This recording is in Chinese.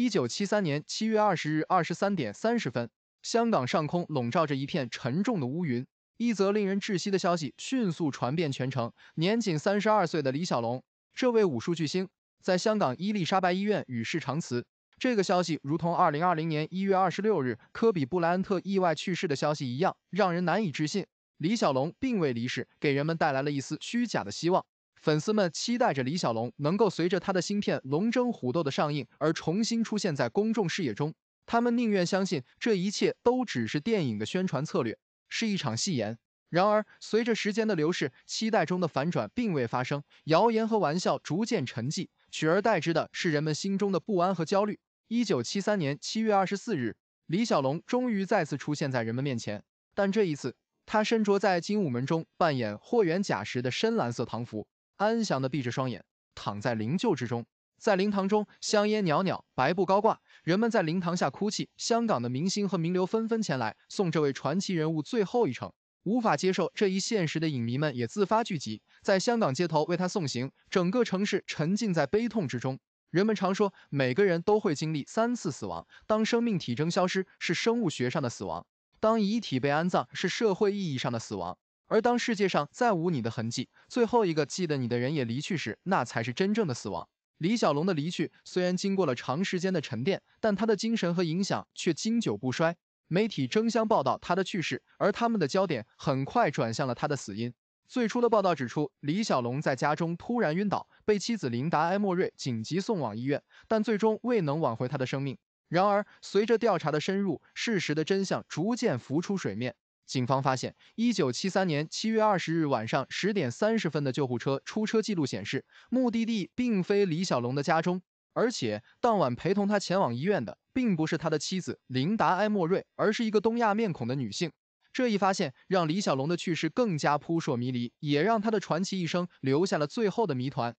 一九七三年七月二十日二十三点三十分，香港上空笼罩着一片沉重的乌云。一则令人窒息的消息迅速传遍全城：年仅三十二岁的李小龙，这位武术巨星，在香港伊丽莎白医院与世长辞。这个消息如同二零二零年一月二十六日科比布莱恩特意外去世的消息一样，让人难以置信。李小龙并未离世，给人们带来了一丝虚假的希望。粉丝们期待着李小龙能够随着他的新片《龙争虎斗》的上映而重新出现在公众视野中，他们宁愿相信这一切都只是电影的宣传策略，是一场戏言。然而，随着时间的流逝，期待中的反转并未发生，谣言和玩笑逐渐沉寂，取而代之的是人们心中的不安和焦虑。一九七三年七月二十四日，李小龙终于再次出现在人们面前，但这一次，他身着在《精武门》中扮演霍元甲时的深蓝色唐服。安详地闭着双眼，躺在灵柩之中。在灵堂中，香烟袅袅，白布高挂，人们在灵堂下哭泣。香港的明星和名流纷纷前来送这位传奇人物最后一程。无法接受这一现实的影迷们也自发聚集在香港街头为他送行，整个城市沉浸在悲痛之中。人们常说，每个人都会经历三次死亡：当生命体征消失，是生物学上的死亡；当遗体被安葬，是社会意义上的死亡。而当世界上再无你的痕迹，最后一个记得你的人也离去时，那才是真正的死亡。李小龙的离去虽然经过了长时间的沉淀，但他的精神和影响却经久不衰。媒体争相报道他的去世，而他们的焦点很快转向了他的死因。最初的报道指出，李小龙在家中突然晕倒，被妻子琳达·埃默瑞紧急送往医院，但最终未能挽回他的生命。然而，随着调查的深入，事实的真相逐渐浮出水面。警方发现，一九七三年七月二十日晚上十点三十分的救护车出车记录显示，目的地并非李小龙的家中，而且当晚陪同他前往医院的并不是他的妻子琳达·埃莫瑞，而是一个东亚面孔的女性。这一发现让李小龙的去世更加扑朔迷离，也让他的传奇一生留下了最后的谜团。